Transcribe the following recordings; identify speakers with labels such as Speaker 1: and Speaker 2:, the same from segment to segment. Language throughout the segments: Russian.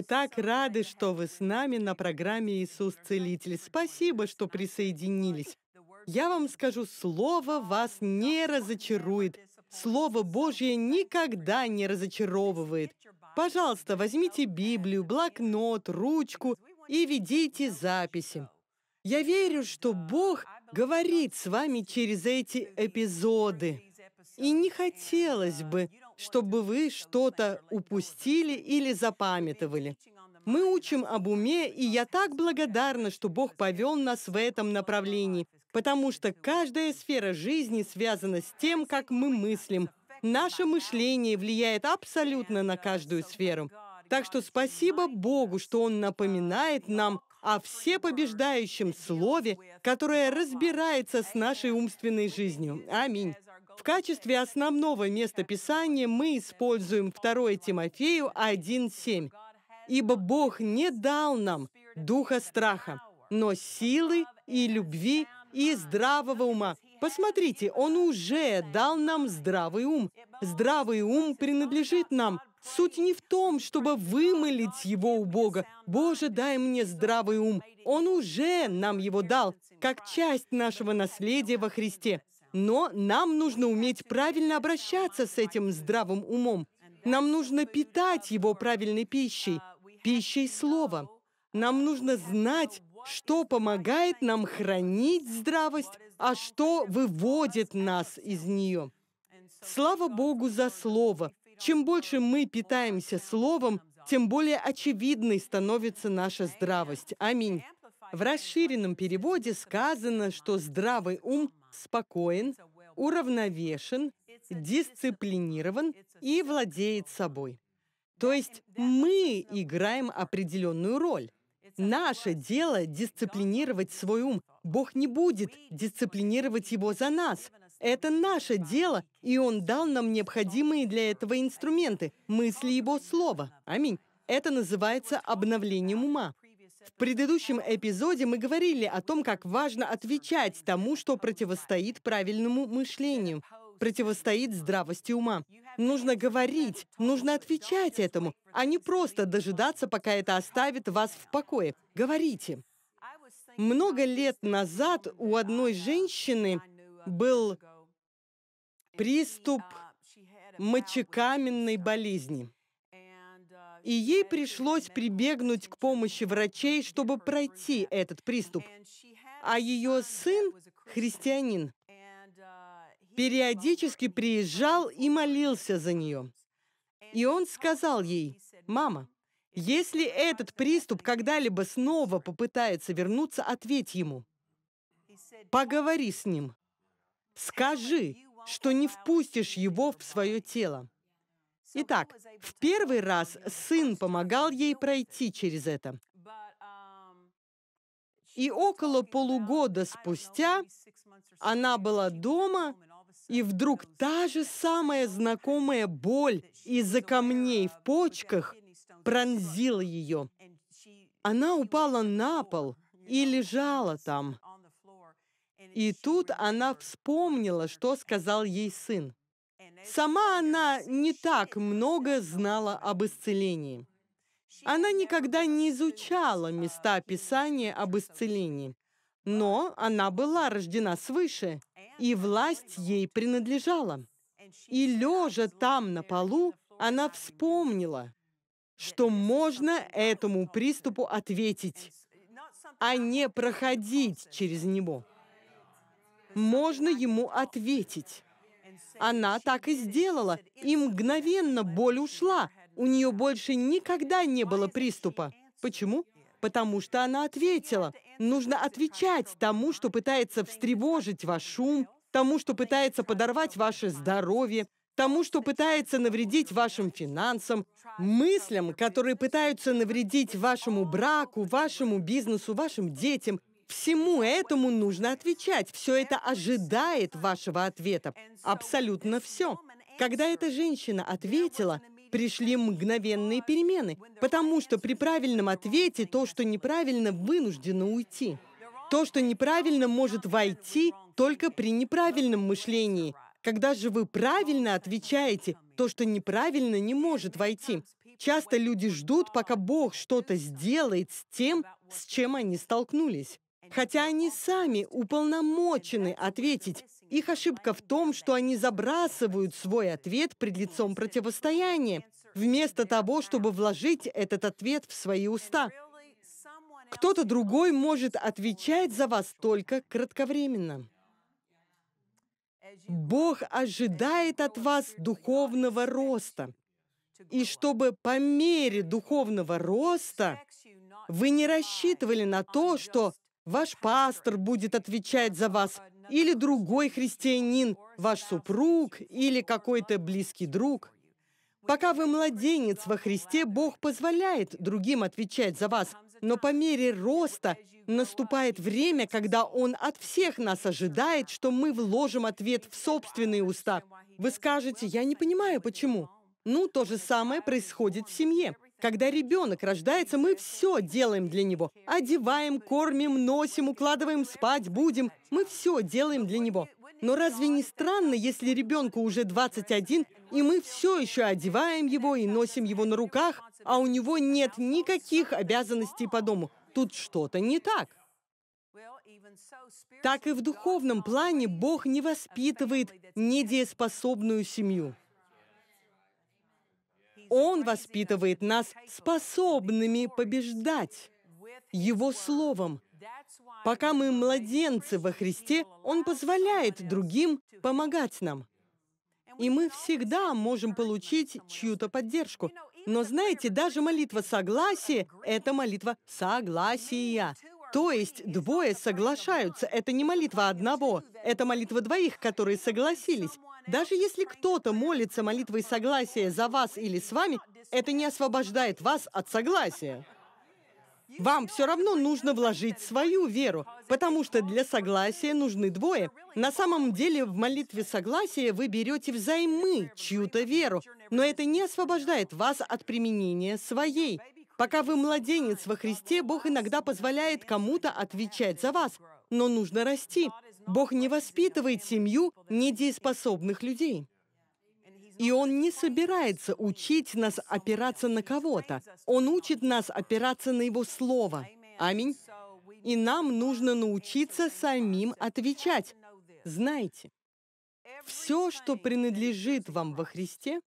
Speaker 1: Мы так рады, что вы с нами на программе «Иисус Целитель». Спасибо, что присоединились. Я вам скажу, Слово вас не разочарует. Слово Божье никогда не разочаровывает. Пожалуйста, возьмите Библию, блокнот, ручку и ведите записи. Я верю, что Бог говорит с вами через эти эпизоды. И не хотелось бы, чтобы вы что-то упустили или запамятовали. Мы учим об уме, и я так благодарна, что Бог повел нас в этом направлении, потому что каждая сфера жизни связана с тем, как мы мыслим. Наше мышление влияет абсолютно на каждую сферу. Так что спасибо Богу, что Он напоминает нам о всепобеждающем Слове, которое разбирается с нашей умственной жизнью. Аминь. В качестве основного места Писания мы используем 2 Тимофею 1.7. «Ибо Бог не дал нам духа страха, но силы и любви и здравого ума». Посмотрите, Он уже дал нам здравый ум. Здравый ум принадлежит нам. Суть не в том, чтобы вымолить его у Бога. «Боже, дай мне здравый ум». Он уже нам его дал, как часть нашего наследия во Христе. Но нам нужно уметь правильно обращаться с этим здравым умом. Нам нужно питать его правильной пищей, пищей слова. Нам нужно знать, что помогает нам хранить здравость, а что выводит нас из нее. Слава Богу за Слово. Чем больше мы питаемся Словом, тем более очевидной становится наша здравость. Аминь. В расширенном переводе сказано, что здравый ум спокоен, уравновешен, дисциплинирован и владеет собой. То есть мы играем определенную роль. Наше дело — дисциплинировать свой ум. Бог не будет дисциплинировать его за нас. Это наше дело, и Он дал нам необходимые для этого инструменты, мысли Его Слова. Аминь. Это называется обновлением ума. В предыдущем эпизоде мы говорили о том, как важно отвечать тому, что противостоит правильному мышлению, противостоит здравости ума. Нужно говорить, нужно отвечать этому, а не просто дожидаться, пока это оставит вас в покое. Говорите. Много лет назад у одной женщины был приступ мочекаменной болезни и ей пришлось прибегнуть к помощи врачей, чтобы пройти этот приступ. А ее сын – христианин. Периодически приезжал и молился за нее. И он сказал ей, «Мама, если этот приступ когда-либо снова попытается вернуться, ответь ему. Поговори с ним. Скажи, что не впустишь его в свое тело. Итак, в первый раз сын помогал ей пройти через это. И около полугода спустя она была дома, и вдруг та же самая знакомая боль из-за камней в почках пронзила ее. Она упала на пол и лежала там. И тут она вспомнила, что сказал ей сын. Сама она не так много знала об исцелении. Она никогда не изучала места Писания об исцелении, но она была рождена свыше, и власть ей принадлежала. И лежа там на полу, она вспомнила, что можно этому приступу ответить, а не проходить через него. Можно ему ответить. Она так и сделала, и мгновенно боль ушла. У нее больше никогда не было приступа. Почему? Потому что она ответила. Нужно отвечать тому, что пытается встревожить ваш шум, тому, что пытается подорвать ваше здоровье, тому, что пытается навредить вашим финансам, мыслям, которые пытаются навредить вашему браку, вашему бизнесу, вашим детям, Всему этому нужно отвечать. Все это ожидает вашего ответа. Абсолютно все. Когда эта женщина ответила, пришли мгновенные перемены, потому что при правильном ответе то, что неправильно, вынуждено уйти. То, что неправильно, может войти только при неправильном мышлении. Когда же вы правильно отвечаете, то, что неправильно, не может войти. Часто люди ждут, пока Бог что-то сделает с тем, с чем они столкнулись хотя они сами уполномочены ответить. Их ошибка в том, что они забрасывают свой ответ пред лицом противостояния, вместо того, чтобы вложить этот ответ в свои уста. Кто-то другой может отвечать за вас только кратковременно. Бог ожидает от вас духовного роста. И чтобы по мере духовного роста вы не рассчитывали на то, что Ваш пастор будет отвечать за вас, или другой христианин, ваш супруг, или какой-то близкий друг. Пока вы младенец во Христе, Бог позволяет другим отвечать за вас, но по мере роста наступает время, когда Он от всех нас ожидает, что мы вложим ответ в собственные уста. Вы скажете, я не понимаю, почему. Ну, то же самое происходит в семье. Когда ребенок рождается, мы все делаем для него. Одеваем, кормим, носим, укладываем спать, будем. Мы все делаем для него. Но разве не странно, если ребенку уже 21, и мы все еще одеваем его и носим его на руках, а у него нет никаких обязанностей по дому? Тут что-то не так. Так и в духовном плане Бог не воспитывает недееспособную семью. Он воспитывает нас способными побеждать Его Словом. Пока мы младенцы во Христе, Он позволяет другим помогать нам. И мы всегда можем получить чью-то поддержку. Но знаете, даже молитва согласия – это молитва согласия. То есть двое соглашаются. Это не молитва одного, это молитва двоих, которые согласились. Даже если кто-то молится молитвой согласия за вас или с вами, это не освобождает вас от согласия. Вам все равно нужно вложить свою веру, потому что для согласия нужны двое. На самом деле в молитве согласия вы берете взаймы чью-то веру, но это не освобождает вас от применения своей. Пока вы младенец во Христе, Бог иногда позволяет кому-то отвечать за вас, но нужно расти. Бог не воспитывает семью недееспособных людей. И Он не собирается учить нас опираться на кого-то. Он учит нас опираться на Его Слово. Аминь. И нам нужно научиться самим отвечать. Знаете, все, что принадлежит вам во Христе,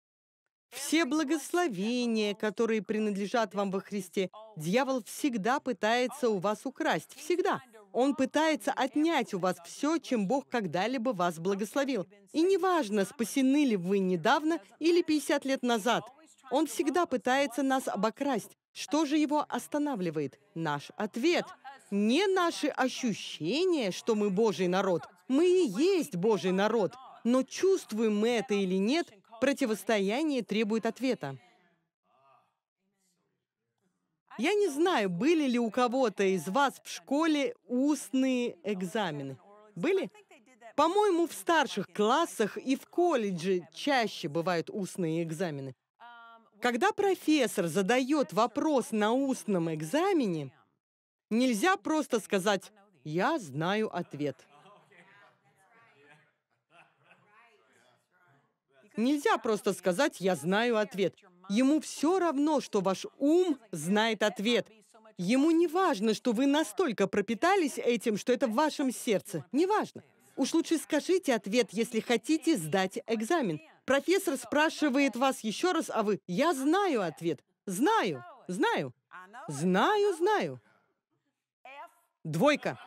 Speaker 1: все благословения, которые принадлежат вам во Христе, дьявол всегда пытается у вас украсть. Всегда. Он пытается отнять у вас все, чем Бог когда-либо вас благословил. И неважно, спасены ли вы недавно или 50 лет назад, он всегда пытается нас обокрасть. Что же его останавливает? Наш ответ. Не наши ощущения, что мы Божий народ. Мы и есть Божий народ. Но чувствуем мы это или нет, Противостояние требует ответа. Я не знаю, были ли у кого-то из вас в школе устные экзамены. Были? По-моему, в старших классах и в колледже чаще бывают устные экзамены. Когда профессор задает вопрос на устном экзамене, нельзя просто сказать «я знаю ответ». Нельзя просто сказать «я знаю ответ». Ему все равно, что ваш ум знает ответ. Ему не важно, что вы настолько пропитались этим, что это в вашем сердце. Не важно. Уж лучше скажите ответ, если хотите сдать экзамен. Профессор спрашивает вас еще раз, а вы «я знаю ответ». Знаю, знаю, знаю, знаю. Двойка.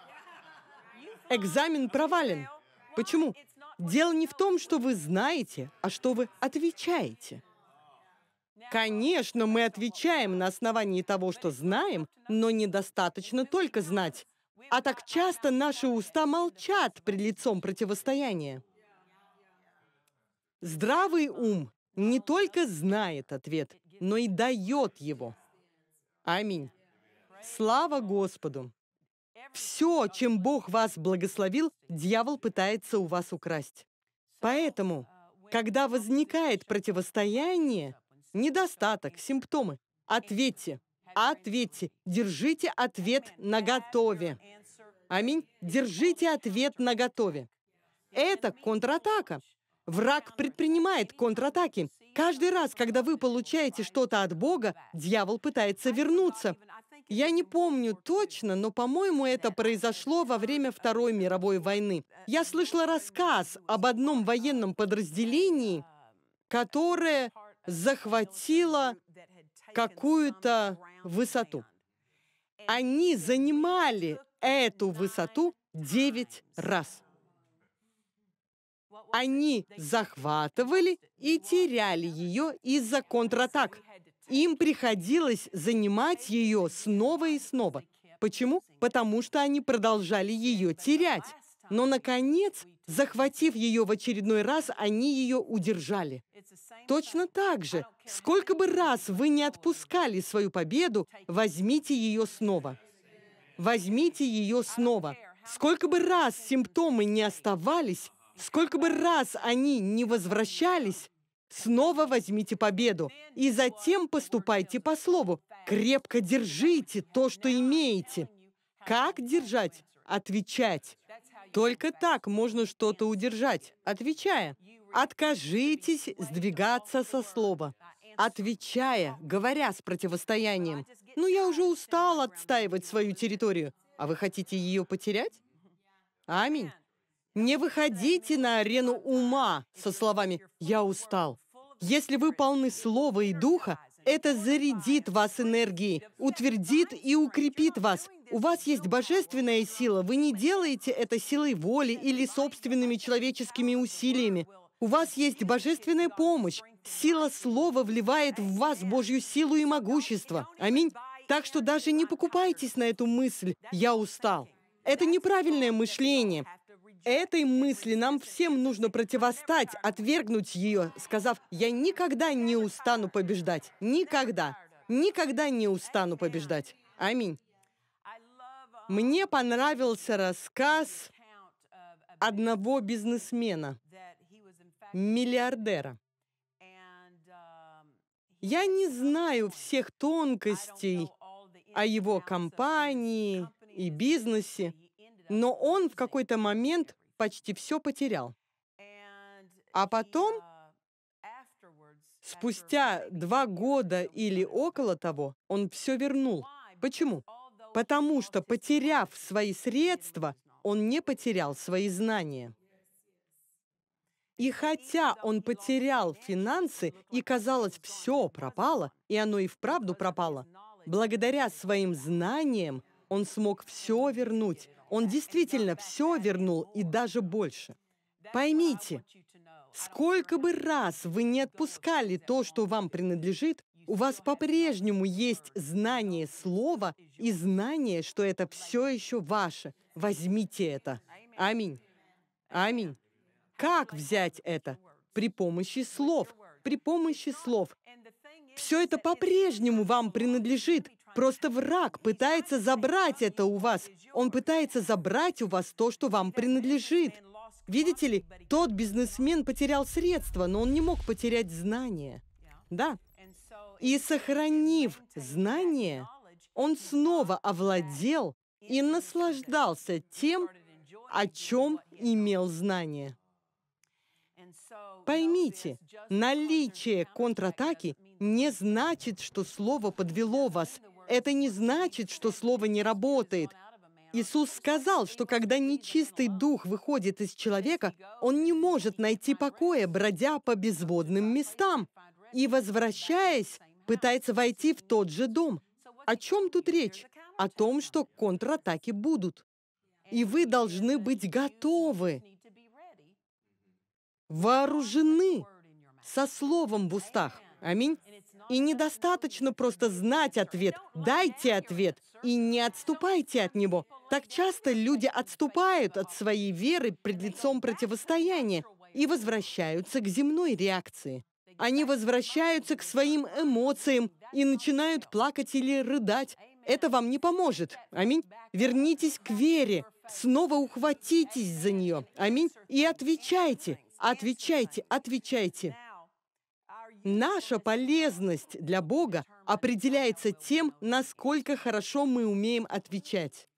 Speaker 1: Экзамен провален. Почему? Дело не в том, что вы знаете, а что вы отвечаете. Конечно, мы отвечаем на основании того, что знаем, но недостаточно только знать. А так часто наши уста молчат при лицом противостояния. Здравый ум не только знает ответ, но и дает его. Аминь. Слава Господу! Все, чем Бог вас благословил, дьявол пытается у вас украсть. Поэтому, когда возникает противостояние, недостаток, симптомы, ответьте, ответьте, держите ответ на готове. Аминь. Держите ответ на готове. Это контратака. Враг предпринимает контратаки. Каждый раз, когда вы получаете что-то от Бога, дьявол пытается вернуться. Я не помню точно, но, по-моему, это произошло во время Второй мировой войны. Я слышала рассказ об одном военном подразделении, которое захватило какую-то высоту. Они занимали эту высоту девять раз. Они захватывали и теряли ее из-за контратак. Им приходилось занимать ее снова и снова. Почему? Потому что они продолжали ее терять. Но, наконец, захватив ее в очередной раз, они ее удержали. Точно так же, сколько бы раз вы не отпускали свою победу, возьмите ее снова. Возьмите ее снова. Сколько бы раз симптомы не оставались, сколько бы раз они не возвращались, Снова возьмите победу. И затем поступайте по слову. Крепко держите то, что имеете. Как держать? Отвечать. Только так можно что-то удержать, отвечая. Откажитесь сдвигаться со слова. Отвечая, говоря с противостоянием. Ну, я уже устал отстаивать свою территорию. А вы хотите ее потерять? Аминь. Не выходите на арену ума со словами «я устал». Если вы полны слова и духа, это зарядит вас энергией, утвердит и укрепит вас. У вас есть божественная сила, вы не делаете это силой воли или собственными человеческими усилиями. У вас есть божественная помощь. Сила слова вливает в вас Божью силу и могущество. Аминь. Так что даже не покупайтесь на эту мысль «я устал». Это неправильное мышление этой мысли нам всем нужно противостать, отвергнуть ее, сказав, я никогда не устану побеждать. Никогда. Никогда не устану побеждать. Аминь. Мне понравился рассказ одного бизнесмена, миллиардера. Я не знаю всех тонкостей о его компании и бизнесе, но он в какой-то момент почти все потерял. А потом, uh, спустя два года или около того, он все вернул. Почему? Потому что, потеряв свои средства, он не потерял свои знания. И хотя он потерял финансы, и казалось, все пропало, и оно и вправду пропало, благодаря своим знаниям он смог все вернуть, он действительно все вернул и даже больше. Поймите, сколько бы раз вы не отпускали то, что вам принадлежит, у вас по-прежнему есть знание слова и знание, что это все еще ваше. Возьмите это. Аминь. Аминь. Как взять это? При помощи слов. При помощи слов. Все это по-прежнему вам принадлежит, Просто враг пытается забрать это у вас. Он пытается забрать у вас то, что вам принадлежит. Видите ли, тот бизнесмен потерял средства, но он не мог потерять знания. Да. И сохранив знания, он снова овладел и наслаждался тем, о чем имел знание. Поймите, наличие контратаки не значит, что слово подвело вас это не значит, что слово не работает. Иисус сказал, что когда нечистый дух выходит из человека, он не может найти покоя, бродя по безводным местам, и, возвращаясь, пытается войти в тот же дом. О чем тут речь? О том, что контратаки будут. И вы должны быть готовы, вооружены со словом в устах. Аминь. И недостаточно просто знать ответ. Дайте ответ и не отступайте от него. Так часто люди отступают от своей веры пред лицом противостояния и возвращаются к земной реакции. Они возвращаются к своим эмоциям и начинают плакать или рыдать. Это вам не поможет. Аминь. Вернитесь к вере. Снова ухватитесь за нее. Аминь. И отвечайте. Отвечайте, отвечайте. Наша полезность для Бога определяется тем, насколько хорошо мы умеем отвечать.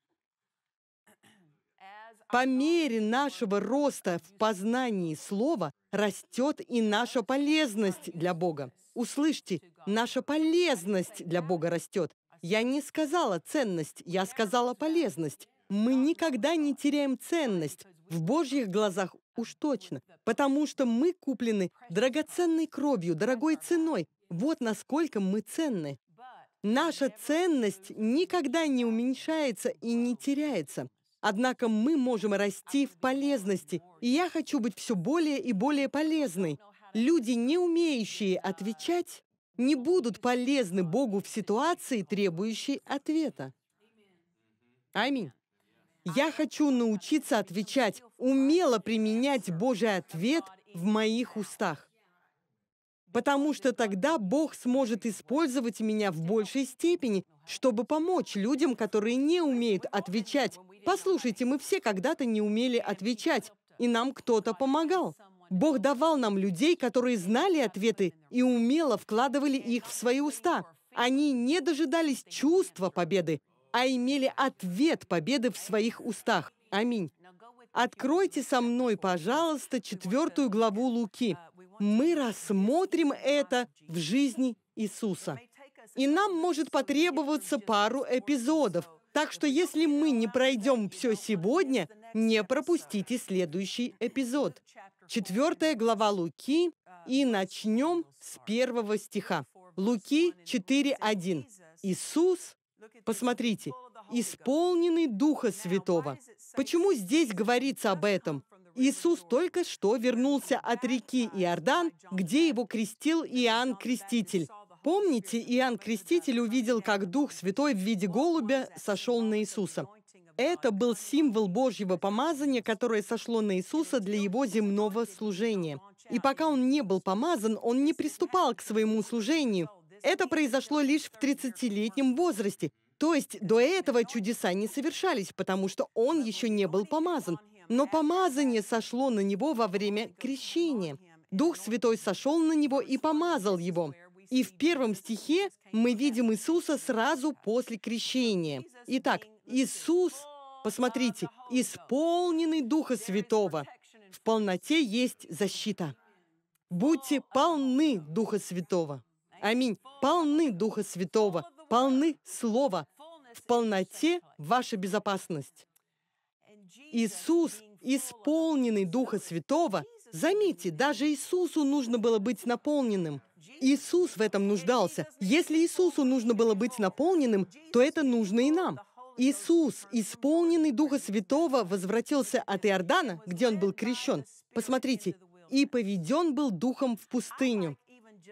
Speaker 1: По мере нашего роста в познании Слова растет и наша полезность для Бога. Услышьте, наша полезность для Бога растет. Я не сказала ценность, я сказала полезность. Мы никогда не теряем ценность. В Божьих глазах уж точно, потому что мы куплены драгоценной кровью, дорогой ценой. Вот насколько мы ценны. Наша ценность никогда не уменьшается и не теряется. Однако мы можем расти в полезности, и я хочу быть все более и более полезной. Люди, не умеющие отвечать, не будут полезны Богу в ситуации, требующей ответа. Аминь. Я хочу научиться отвечать, умело применять Божий ответ в моих устах. Потому что тогда Бог сможет использовать меня в большей степени, чтобы помочь людям, которые не умеют отвечать. Послушайте, мы все когда-то не умели отвечать, и нам кто-то помогал. Бог давал нам людей, которые знали ответы и умело вкладывали их в свои уста. Они не дожидались чувства победы, а имели ответ победы в своих устах. Аминь. Откройте со мной, пожалуйста, четвертую главу Луки. Мы рассмотрим это в жизни Иисуса. И нам может потребоваться пару эпизодов. Так что если мы не пройдем все сегодня, не пропустите следующий эпизод. Четвертая глава Луки, и начнем с первого стиха. Луки 4.1. Иисус Посмотрите, исполненный Духа Святого. Почему здесь говорится об этом? Иисус только что вернулся от реки Иордан, где его крестил Иоанн Креститель. Помните, Иоанн Креститель увидел, как Дух Святой в виде голубя сошел на Иисуса. Это был символ Божьего помазания, которое сошло на Иисуса для его земного служения. И пока он не был помазан, он не приступал к своему служению – это произошло лишь в 30-летнем возрасте. То есть до этого чудеса не совершались, потому что он еще не был помазан. Но помазание сошло на него во время крещения. Дух Святой сошел на него и помазал его. И в первом стихе мы видим Иисуса сразу после крещения. Итак, Иисус, посмотрите, исполненный Духа Святого. В полноте есть защита. Будьте полны Духа Святого. Аминь. Полны Духа Святого, полны Слова. В полноте ваша безопасность. Иисус, исполненный Духа Святого, заметьте, даже Иисусу нужно было быть наполненным. Иисус в этом нуждался. Если Иисусу нужно было быть наполненным, то это нужно и нам. Иисус, исполненный Духа Святого, возвратился от Иордана, где он был крещен. Посмотрите, и поведен был Духом в пустыню.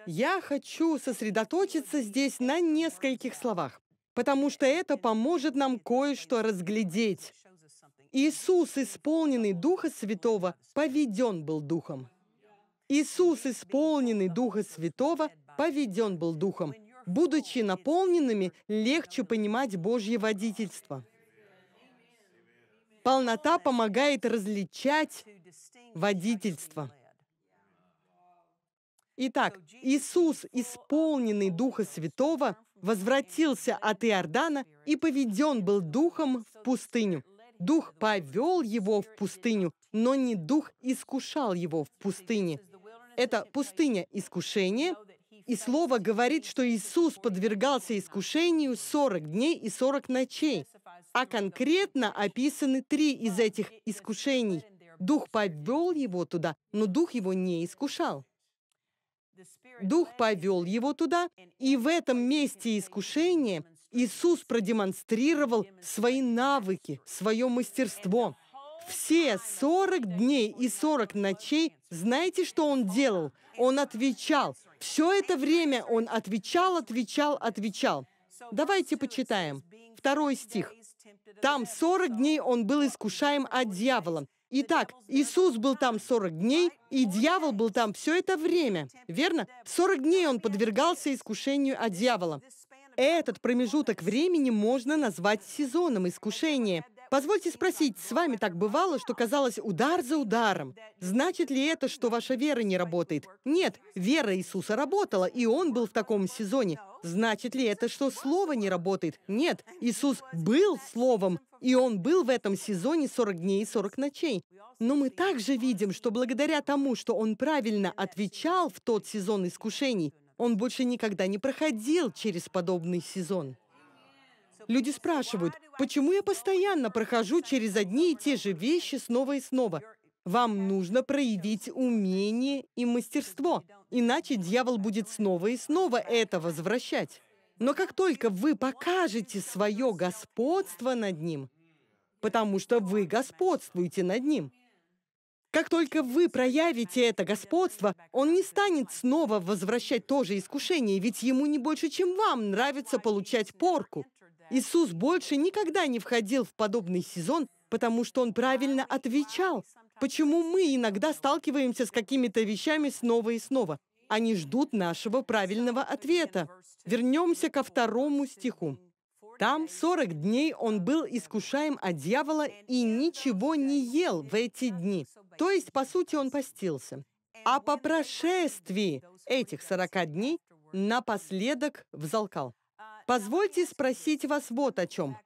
Speaker 1: Я хочу сосредоточиться здесь на нескольких словах, потому что это поможет нам кое-что разглядеть. Иисус, исполненный Духа Святого, поведен был Духом. Иисус, исполненный Духа Святого, поведен был Духом. Будучи наполненными, легче понимать Божье водительство. Полнота помогает различать водительство. Итак, Иисус, исполненный Духа Святого, возвратился от Иордана и поведен был Духом в пустыню. Дух повел его в пустыню, но не Дух искушал его в пустыне. Это пустыня искушения, и Слово говорит, что Иисус подвергался искушению 40 дней и 40 ночей, а конкретно описаны три из этих искушений. Дух повел его туда, но Дух его не искушал. Дух повел его туда, и в этом месте искушения Иисус продемонстрировал свои навыки, свое мастерство. Все 40 дней и 40 ночей, знаете, что он делал? Он отвечал. Все это время он отвечал, отвечал, отвечал. Давайте почитаем. Второй стих. Там 40 дней он был искушаем от дьявола. Итак, Иисус был там 40 дней, и дьявол был там все это время. Верно? 40 дней он подвергался искушению от дьявола. Этот промежуток времени можно назвать сезоном искушения. Позвольте спросить, с вами так бывало, что казалось удар за ударом? Значит ли это, что ваша вера не работает? Нет, вера Иисуса работала, и Он был в таком сезоне. Значит ли это, что Слово не работает? Нет, Иисус был Словом, и Он был в этом сезоне 40 дней и 40 ночей. Но мы также видим, что благодаря тому, что Он правильно отвечал в тот сезон искушений, Он больше никогда не проходил через подобный сезон. Люди спрашивают, почему я постоянно прохожу через одни и те же вещи снова и снова? Вам нужно проявить умение и мастерство, иначе дьявол будет снова и снова это возвращать. Но как только вы покажете свое господство над ним, потому что вы господствуете над ним, как только вы проявите это господство, он не станет снова возвращать то же искушение, ведь ему не больше, чем вам нравится получать порку. Иисус больше никогда не входил в подобный сезон, потому что Он правильно отвечал. Почему мы иногда сталкиваемся с какими-то вещами снова и снова? Они ждут нашего правильного ответа. Вернемся ко второму стиху. Там 40 дней он был искушаем от дьявола и ничего не ел в эти дни. То есть, по сути, он постился. А по прошествии этих 40 дней напоследок взалкал. Позвольте спросить вас вот о чем.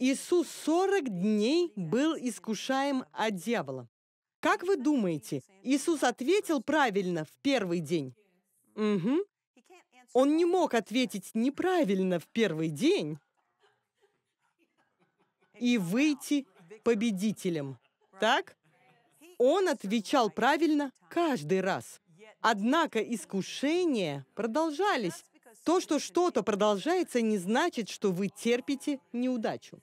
Speaker 1: Иисус 40 дней был искушаем от дьявола. Как вы думаете, Иисус ответил правильно в первый день? Угу. Он не мог ответить неправильно в первый день и выйти победителем. Так? Он отвечал правильно каждый раз. Однако искушения продолжались. То, что что-то продолжается, не значит, что вы терпите неудачу.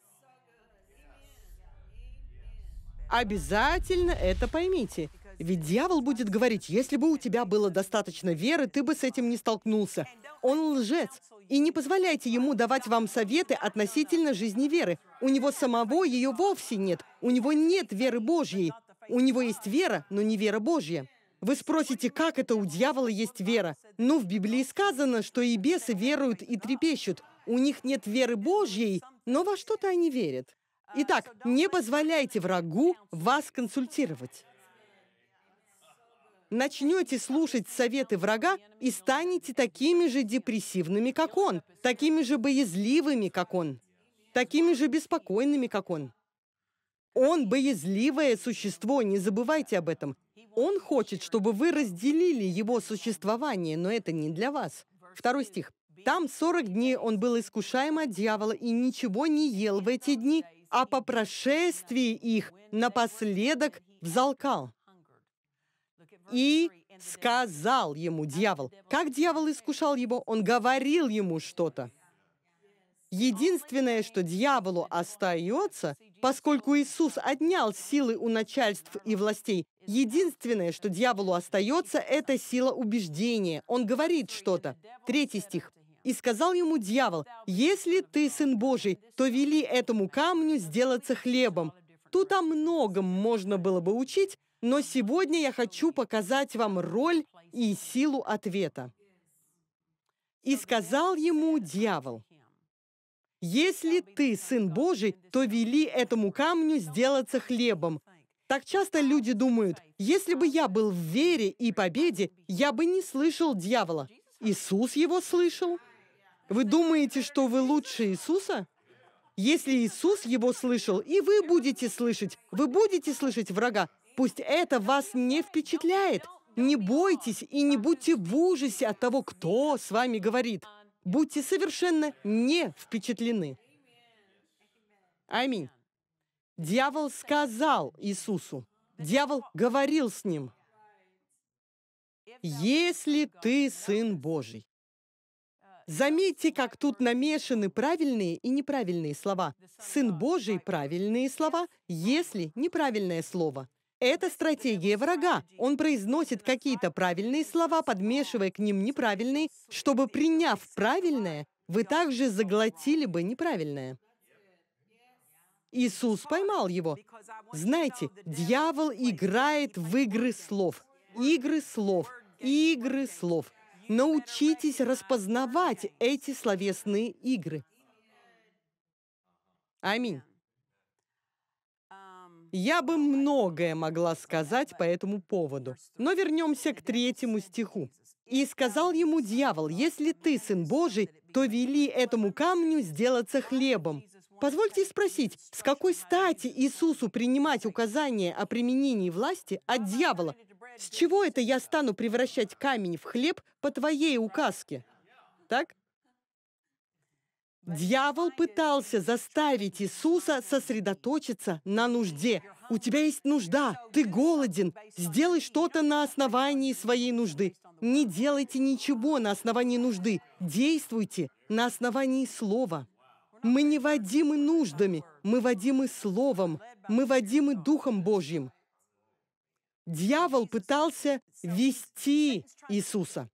Speaker 1: Обязательно это поймите. Ведь дьявол будет говорить, если бы у тебя было достаточно веры, ты бы с этим не столкнулся. Он лжец. И не позволяйте ему давать вам советы относительно жизни веры. У него самого ее вовсе нет. У него нет веры Божьей. У него есть вера, но не вера Божья. Вы спросите, как это у дьявола есть вера? Ну, в Библии сказано, что и бесы веруют и трепещут. У них нет веры Божьей, но во что-то они верят. Итак, не позволяйте врагу вас консультировать. Начнете слушать советы врага и станете такими же депрессивными, как он, такими же боязливыми, как он, такими же беспокойными, как он. Он боязливое существо, не забывайте об этом. Он хочет, чтобы вы разделили его существование, но это не для вас. Второй стих. Там 40 дней он был искушаем от дьявола и ничего не ел в эти дни, а по прошествии их напоследок взалкал. И сказал ему дьявол. Как дьявол искушал его? Он говорил ему что-то. Единственное, что дьяволу остается, поскольку Иисус отнял силы у начальств и властей, Единственное, что дьяволу остается, это сила убеждения. Он говорит что-то. Третий стих. «И сказал ему дьявол, если ты сын Божий, то вели этому камню сделаться хлебом». Тут о многом можно было бы учить, но сегодня я хочу показать вам роль и силу ответа. «И сказал ему дьявол, если ты сын Божий, то вели этому камню сделаться хлебом. Так часто люди думают, если бы я был в вере и победе, я бы не слышал дьявола. Иисус его слышал. Вы думаете, что вы лучше Иисуса? Если Иисус его слышал, и вы будете слышать, вы будете слышать врага, пусть это вас не впечатляет. Не бойтесь и не будьте в ужасе от того, кто с вами говорит. Будьте совершенно не впечатлены. Аминь. Дьявол сказал Иисусу, дьявол говорил с ним, «Если ты Сын Божий». Заметьте, как тут намешаны правильные и неправильные слова. «Сын Божий» — правильные слова, «если» — неправильное слово. Это стратегия врага. Он произносит какие-то правильные слова, подмешивая к ним неправильные, чтобы, приняв правильное, вы также заглотили бы неправильное. Иисус поймал его. Знаете, дьявол играет в игры слов. Игры слов. Игры слов. Научитесь распознавать эти словесные игры. Аминь. Я бы многое могла сказать по этому поводу. Но вернемся к третьему стиху. «И сказал ему дьявол, если ты сын Божий, то вели этому камню сделаться хлебом». Позвольте спросить, с какой стати Иисусу принимать указания о применении власти от дьявола? С чего это я стану превращать камень в хлеб по твоей указке? Так? Дьявол пытался заставить Иисуса сосредоточиться на нужде. У тебя есть нужда, ты голоден, сделай что-то на основании своей нужды. Не делайте ничего на основании нужды, действуйте на основании слова. Мы не водимы нуждами, мы водимы Словом, мы водимы Духом Божьим. Дьявол пытался вести Иисуса.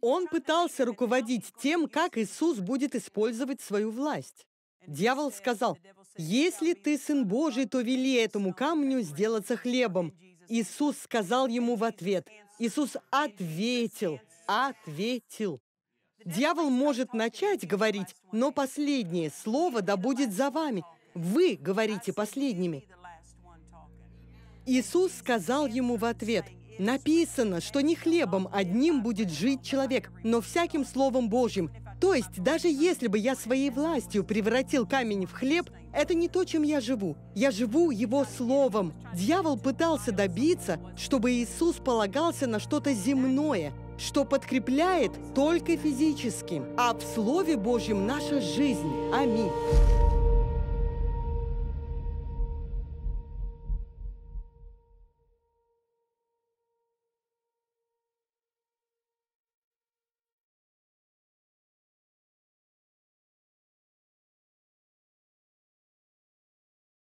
Speaker 1: Он пытался руководить тем, как Иисус будет использовать свою власть. Дьявол сказал, «Если ты Сын Божий, то вели этому камню сделаться хлебом». Иисус сказал ему в ответ. Иисус ответил, ответил. Дьявол может начать говорить, но последнее слово да будет за вами. Вы говорите последними. Иисус сказал ему в ответ, «Написано, что не хлебом одним будет жить человек, но всяким Словом Божьим». То есть, даже если бы я своей властью превратил камень в хлеб, это не то, чем я живу. Я живу Его Словом. Дьявол пытался добиться, чтобы Иисус полагался на что-то земное – что подкрепляет только физически, а в Слове Божьем наша жизнь. Аминь.